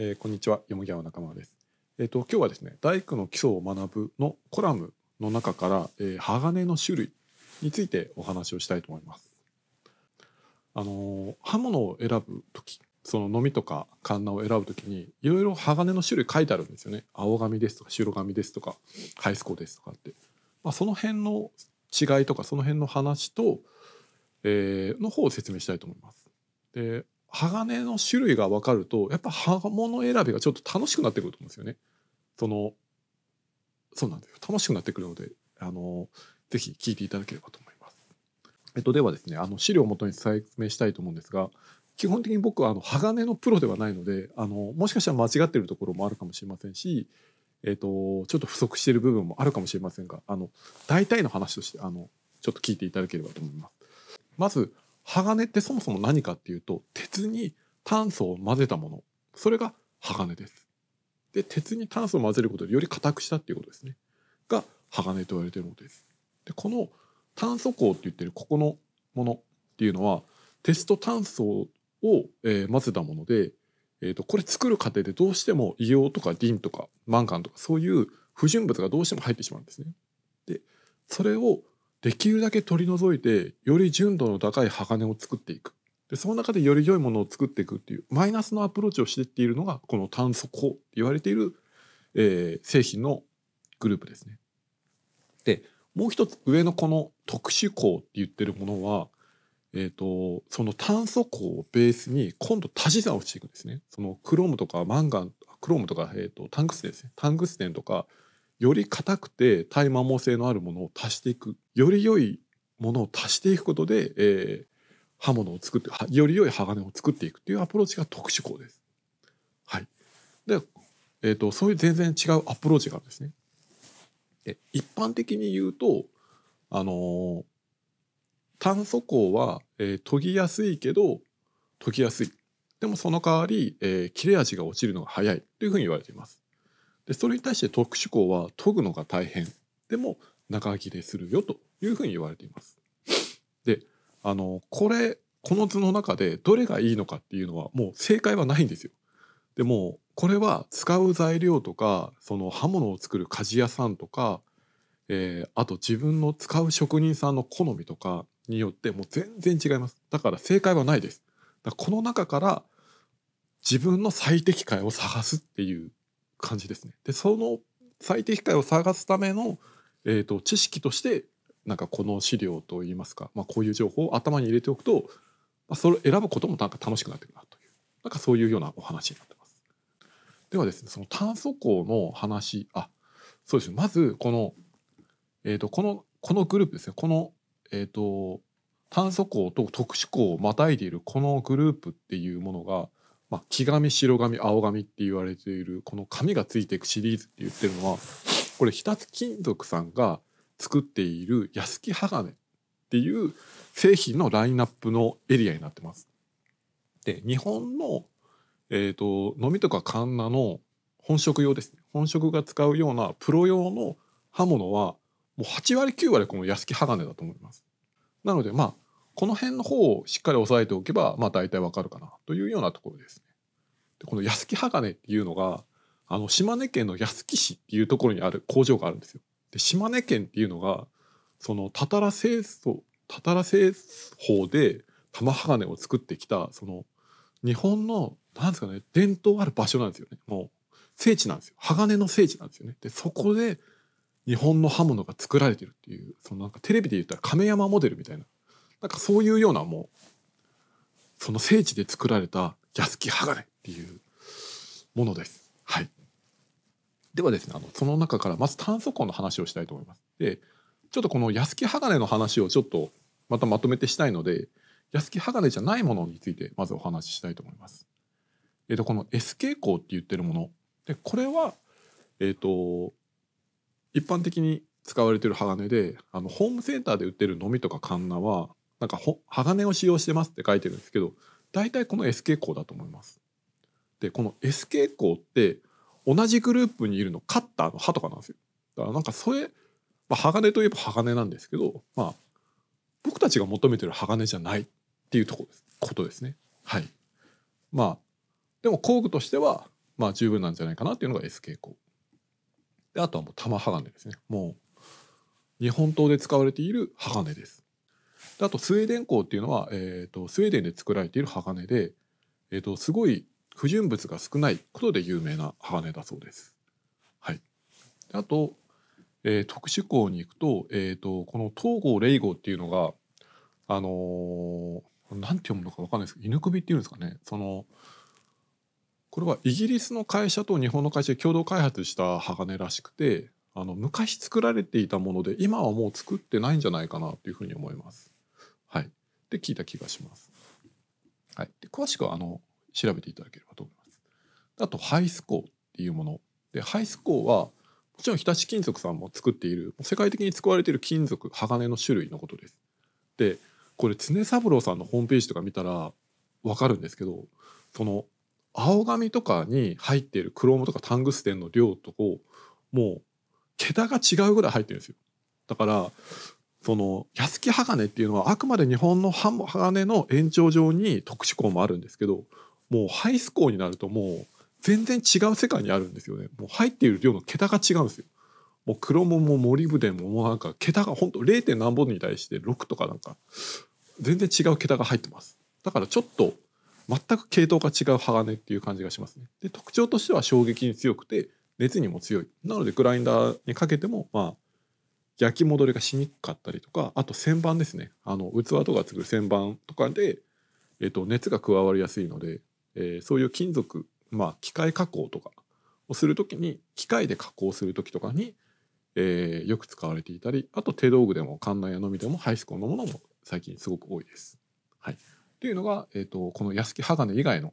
えー、こんにちは、よもぎや仲間です。えっ、ー、と今日はですね、大工の基礎を学ぶのコラムの中から、えー、鋼の種類についてお話をしたいと思います。あの刃物を選ぶ時、そののみとかカンナを選ぶ時に、いろいろ鋼の種類書いてあるんですよね。青紙ですとか白紙ですとかハイスコですとかって、まあその辺の違いとかその辺の話と、えー、の方を説明したいと思います。で鋼の種類が分かるとやっぱ刃物選びがちょっと楽しくなってくると思うんですよね。そのそうなんですよ楽しくなってくるのであのぜひ聞いていただければと思います。えっと、ではですねあの資料をもとに説明したいと思うんですが基本的に僕はあの鋼のプロではないのであのもしかしたら間違ってるところもあるかもしれませんし、えっと、ちょっと不足している部分もあるかもしれませんがあの大体の話としてあのちょっと聞いていただければと思います。まず鋼ってそもそも何かっていうと鉄に炭素を混ぜたものそれが鋼です。で鉄に炭素を混ぜることでより硬くしたっていうことですねが鋼と言われてるものです。でこの炭素鋼って言ってるここのものっていうのは鉄と炭素を、えー、混ぜたもので、えーと、とこれ作る過程でどうしても硫黄とかリンとかマンガンとかそういう不純物がどうしても入ってしまうんですね。でそれをできるだけ取り除いてより純度の高い鋼を作っていくでその中でより良いものを作っていくっていうマイナスのアプローチをしていっているのがこの炭素鋼って言われている、えー、製品のグループですね。でもう一つ上のこの特殊鋼って言ってるものは、えーと、その炭素鋼をベースに今度足し算をしていくんですね。そのクロームとかマンガンクロームとか、えーと、とタングステンですねタングステンとかより硬くて耐摩耗性のあるものを足していくより良いものを足していくことで、えー、刃物を作ってより良い鋼を作っていくというアプローチが特殊鋼です。はい、で、えーと、とそういう全然違うアプローチがあるんですね。で一般的に言うと、あのー、炭素鋼は、えー、研ぎやすいけど研ぎやすいでもその代わり、えー、切れ味が落ちるのが早いというふうに言われています。でそれに対して特殊鋼は研ぐのが大変でも中切れするよというふうに言われています。であのこれこの図の中でどれがいいのかっていうのはもう正解はないんですよ。でもこれは使う材料とかその刃物を作る鍛冶屋さんとか、えー、あと自分の使う職人さんの好みとかによってもう全然違います。だから正解はないです。だこの中から自分の最適解を探すっていう感じですね。でその最適解を探すための、えーと、知識としてなんかこの資料といいますか、まあ、こういう情報を頭に入れておくと、まあ、それを選ぶこともなんか楽しくなってくるなというなんかそういうようなお話になってます。ではですねその炭素鋼の話あそうですねまずこの,、えーと、このこのグループですねこの、えーと、と炭素鋼と特殊鋼をまたいでいるこのグループっていうものがまあ、黄紙白紙青紙って言われているこの紙がついていくシリーズって言ってるのはこれ日立金属さんが作っている安木鋼っていう製品のラインナップのエリアになってます。で日本の、えーと、の飲みとかカンナの本職用ですね本職が使うようなプロ用の刃物はもう8割9割この安木鋼だと思います。なのでまあこの辺の方をしっかり押さえておけば、まあ、大体わかるかなというようなところですね。でこの安木鋼っていうのがあの島根県の安木市っていうところにある工場があるんですよ。で島根県っていうのがそのたたら製造たたら製法で玉鋼を作ってきたその日本のなんですかね伝統ある場所なんですよね。もう聖地なんですよ。鋼の聖地なんですよね。でそこで日本の刃物が作られてるっていうそのなんかテレビで言ったら亀山モデルみたいななんかそういうようなもうその聖地で作られた安木鋼っていうものです。はい、ではですねあのその中からまず炭素鋼の話をしたいと思います。でちょっとこの安木鋼の話をちょっとまたまとめてしたいので安木鋼じゃないものについてまずお話ししたいと思います。えっ、ー、とこの SK 向って言ってるものでこれはえっ、ー、と一般的に使われてる鋼であのホームセンターで売ってるのみとかカンナはなんか鋼を使用してますって書いてるんですけど大体この S 傾向だと思います。でこの S 傾向って同じグループにいるのカッターの刃とかなんですよ。だからなんかそれ、まあ、鋼といえば鋼なんですけど、まあ、僕たちが求めてる鋼じゃないっていうとこですことですね。はい。まあでも工具としてはまあ十分なんじゃないかなっていうのが S 傾向。であとはもう玉鋼ですね。もう日本刀で使われている鋼です。あとスウェーデン鋼っていうのは、えーと、スウェーデンで作られている鋼で、えーと、すごい不純物が少ないことで有名な鋼だそうです。はい、あと、えー、特殊鋼に行くと,、えーと、とこの東郷霊郷っていうのがあのー、なんて読むのか分かんないですけど犬首っていうんですかねそのこれはイギリスの会社と日本の会社で共同開発した鋼らしくてあの昔作られていたもので今はもう作ってないんじゃないかなというふうに思います。はい、で聞いた気がします。はい、で詳しくはあの調べていただければと思います。あとハイスコーっていうものでハイスコーはもちろん日立金属さんも作っている世界的に使われている金属鋼の種類のことです。でこれ常三郎さんのホームページとか見たら分かるんですけどその青紙とかに入っているクロームとかタングステンの量とこもう桁が違うぐらい入ってるんですよ。だからその安木鋼っていうのはあくまで日本の鋼の延長上に特殊鋼もあるんですけどもうハイス鋼になるともう全然違う世界にあるんですよねもう入っている量の桁が違うんですよもう黒もも森筆ももうなんか桁が本当 0. 何本に対して6とかなんか全然違う桁が入ってますだからちょっと全く系統が違う鋼っていう感じがしますねで特徴としては衝撃に強くて熱にも強いなのでグラインダーにかけてもまあ焼き戻りがしにくかったりとかあと旋盤ですねあの器とか作る旋盤とかで、えー、と熱が加わりやすいので、えー、そういう金属、まあ、機械加工とかをする時に機械で加工する時とかに、えー、よく使われていたりあと手道具でも観覧やのみでもハイスコンのものも最近すごく多いです。はい、っていうのが、えーと、この屋敷鋼以外の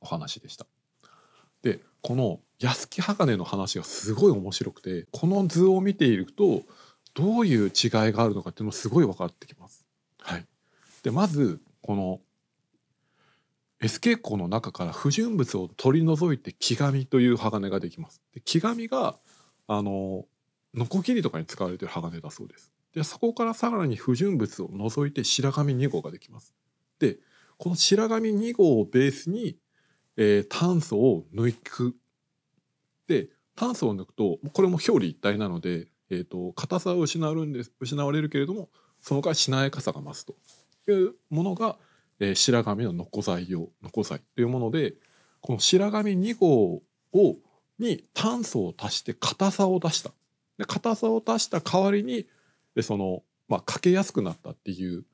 お話でした。でこの安木鋼の話がすごい面白くてこの図を見ているとどういう違いがあるのかっていうのすごい分かってきます。はい、でまずこの S 傾向の中から不純物を取り除いて木紙という鋼ができます。で木紙があのノコギリとかに使われてる鋼だそうです。でそこからさらに不純物を除いて白紙2号ができます。でこの白紙2号をベースに、えー、炭素を抜くで炭素を抜くとこれも表裏一体なので、えーと、硬さを失うんです失われるけれどもその代わりしなやかさが増すというものが、えー、白髪の残コ材用残コ材というものでこの白髪2号をに炭素を足して硬さを出したで硬さを足した代わりにでその、まあ、かけやすくなったっていう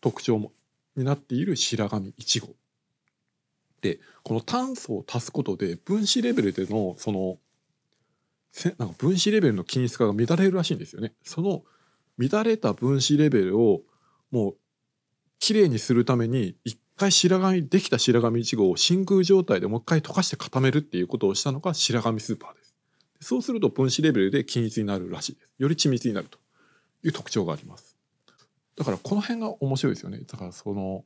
特徴もになっている白髪1号でこの炭素を足すことで分子レベルでのそのなんか分子レベルの均一化が乱れるらしいんですよね。その乱れた分子レベルをもうきれいにするために一回白髪できた白髪1号を真空状態でもう一回溶かして固めるっていうことをしたのが白髪スーパーです。そうすると分子レベルで均一になるらしいです。より緻密になるという特徴があります。だからこの辺が面白いですよね。だからその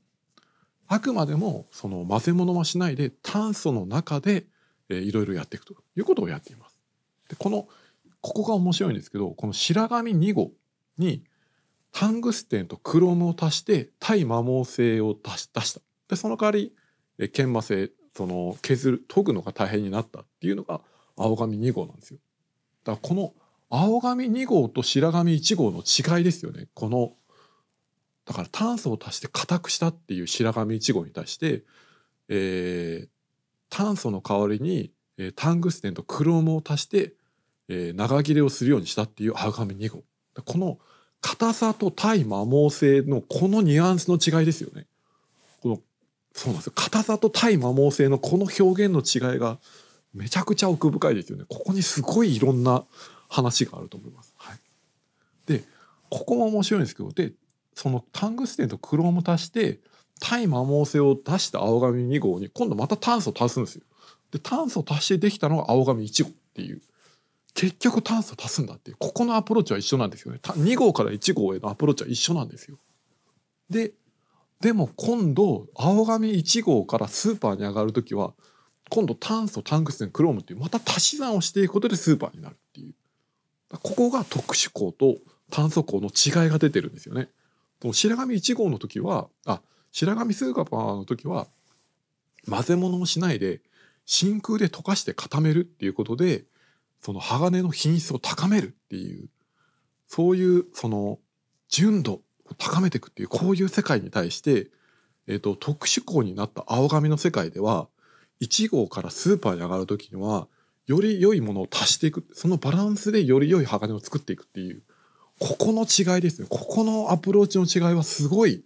あくまでもその混ぜ物はしないで炭素の中でいろいろやっていくということをやっています。でこのここが面白いんですけどこの白髪2号にタングステンとクロムを足して対摩耗性を出し出した。でその代わり研磨性その削る研ぐのが大変になったっていうのが青髪2号なんですよ。だからこの青髪2号と白髪1号の違いですよね。このだから炭素を足して硬くしたっていう白髪1号に対して、えー、炭素の代わりに、えー、タングステンとクロームを足して、えー、長切れをするようにしたっていう青髪2号この硬さと対摩耗性のこのニュアンスの違いですよね。このそうなんですよ硬さと対摩耗性のこの表現の違いがめちゃくちゃ奥深いですよね。ここにすごいいろんな話があると思います。はい、でここも面白いんですけどでそのタングステンとクローム足して対摩耗性を出した青紙2号に今度また炭素足すんですよ。で炭素足してできたのが青紙1号っていう結局炭素足すんだっていうここのアプローチは一緒なんですよね2号から1号へのアプローチは一緒なんですよ。ででも今度青紙1号からスーパーに上がる時は今度炭素タングステンクロームっていうまた足し算をしていくことでスーパーになるっていうここが特殊鋼と炭素鋼の違いが出てるんですよね。白神1号の時はあ白神スーパーの時は混ぜ物をしないで真空で溶かして固めるっていうことでその鋼の品質を高めるっていうそういうその純度を高めていくっていうこういう世界に対して、えーと、特殊鋼になった青紙の世界では1号からスーパーに上がる時にはより良いものを足していくそのバランスでより良い鋼を作っていくっていうここの違いですねここのアプローチの違いはすごい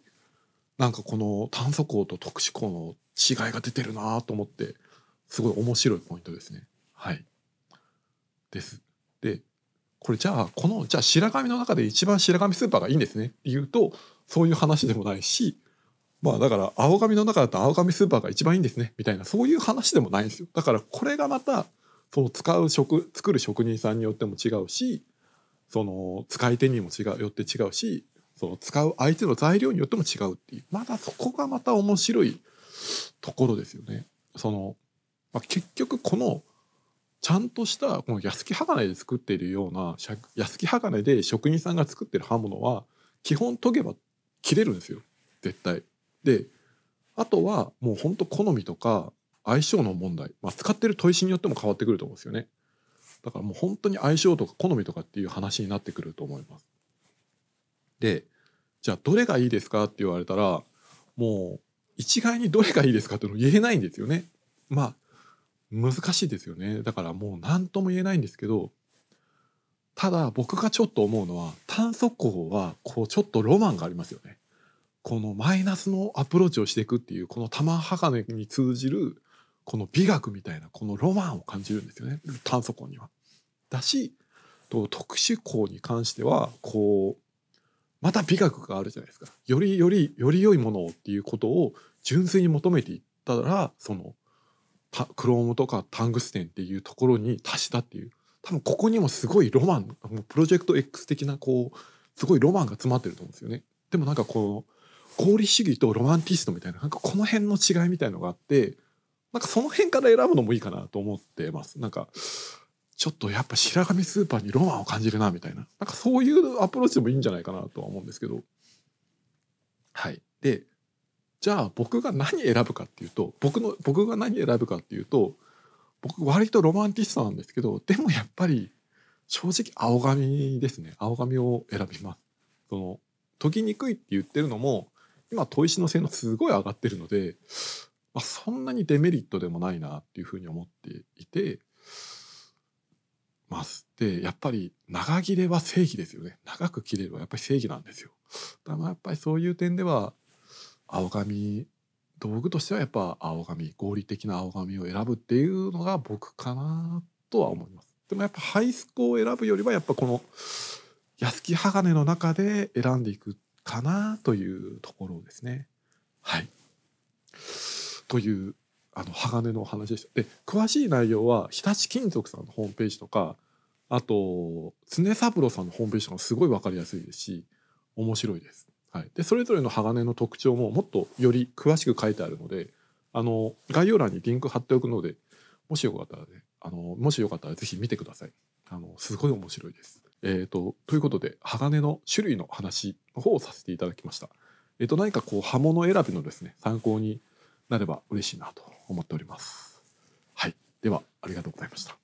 なんかこの炭素鋼と特殊鋼の違いが出てるなと思ってすごい面白いポイントですね。はい、です。でこれじゃあこのじゃあ白神の中で一番白神スーパーがいいんですねっていうとそういう話でもないしまあだから青髪の中だと青髪スーパーが一番いいんですねみたいなそういう話でもないんですよだからこれがまたその使う職作る職人さんによっても違うしその使い手にも違うよって違うしその使う相手の材料によっても違うっていうまだそこがまた面白いところですよね。そのまあ、結局このちゃんとしたこの安木鋼で作っているような安木鋼で職人さんが作ってる刃物は基本研げば切れるんですよ絶対。であとはもうほんと好みとか相性の問題、まあ、使ってる砥石によっても変わってくると思うんですよね。だからもう本当に相性とか好みとかっていう話になってくると思います。でじゃあどれがいいですかって言われたらもう一概にどれがいいですかっての言えないんですよね。まあ難しいですよねだからもう何とも言えないんですけどただ僕がちょっと思うのは炭素鋼はこうちょっとロマンがありますよね。このマイナスのアプローチをしていくっていうこの玉鋼に通じるこの美学みたいなこのロマンを感じるんですよね炭素鋼には。だしと特殊鋼に関してはこうまた美学があるじゃないですかよりよりより良いものをっていうことを純粋に求めていったらそのクロームとかタングステンっていうところに達したっていう多分ここにもすごいロマンプロジェクト X 的なこうすごいロマンが詰まってると思うんですよね。でもなんかこの合理主義とロマンティストみたいななんかこの辺の違いみたいのがあってなんかその辺から選ぶのもいいかなと思ってますなんかちょっとやっぱ白神スーパーにロマンを感じるなみたいななんかそういうアプローチでもいいんじゃないかなとは思うんですけどはいでじゃあ僕が何選ぶかっていうと僕の僕が何選ぶかっていうと僕割とロマンティストなんですけどでもやっぱり正直青髪ですね青髪を選びますその研ぎにくいって言ってるのも今砥石の性能すごい上がってるのでまあ、そんなにデメリットでもないなっていうふうに思っていてます。でやっぱり長切れは正義ですよね長く切れるはやっぱり正義なんですよ。だからやっぱりそういう点では青髪道具としてはやっぱ青髪合理的な青髪を選ぶっていうのが僕かなとは思います。でもやっぱハイスコを選ぶよりはやっぱこの安木鋼の中で選んでいくかなというところですね。はい。というあの鋼の話でしたで詳しい内容は日立金属さんのホームページとかあと常三郎さんのホームページとかすごい分かりやすいですし面白いです。はい、でそれぞれの鋼の特徴ももっとより詳しく書いてあるのであの概要欄にリンク貼っておくのでもしよかったらねあのもしよかったら是非見てください。あのすごい面白いです。えーと、ということで鋼の種類の話の方をさせていただきました。えーと何かこう刃物選びのですね参考になれば嬉しいなと思っております。はい、ではありがとうございました。